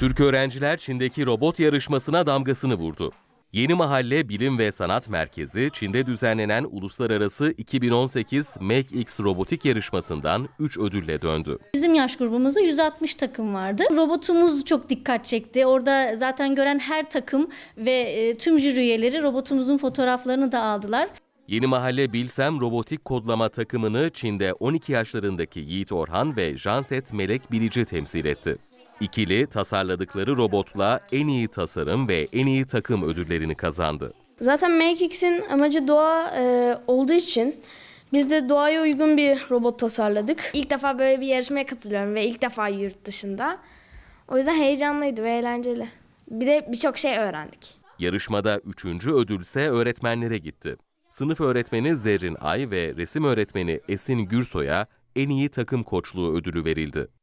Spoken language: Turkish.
Türk öğrenciler Çin'deki robot yarışmasına damgasını vurdu. Yeni Mahalle Bilim ve Sanat Merkezi, Çin'de düzenlenen Uluslararası 2018 Make X Robotik Yarışması'ndan 3 ödülle döndü. Bizim yaş grubumuzda 160 takım vardı. Robotumuz çok dikkat çekti. Orada zaten gören her takım ve e, tüm jüri üyeleri robotumuzun fotoğraflarını da aldılar. Yeni Mahalle Bilsem robotik kodlama takımını Çin'de 12 yaşlarındaki Yiğit Orhan ve Janset Melek Bilici temsil etti. İkili tasarladıkları robotla en iyi tasarım ve en iyi takım ödüllerini kazandı. Zaten Make X'in amacı doğa e, olduğu için biz de doğaya uygun bir robot tasarladık. İlk defa böyle bir yarışmaya katılıyorum ve ilk defa yurt dışında. O yüzden heyecanlıydı ve eğlenceli. Bir de birçok şey öğrendik. Yarışmada üçüncü ödül ise öğretmenlere gitti. Sınıf öğretmeni Zerrin Ay ve resim öğretmeni Esin Gürsoy'a en iyi takım koçluğu ödülü verildi.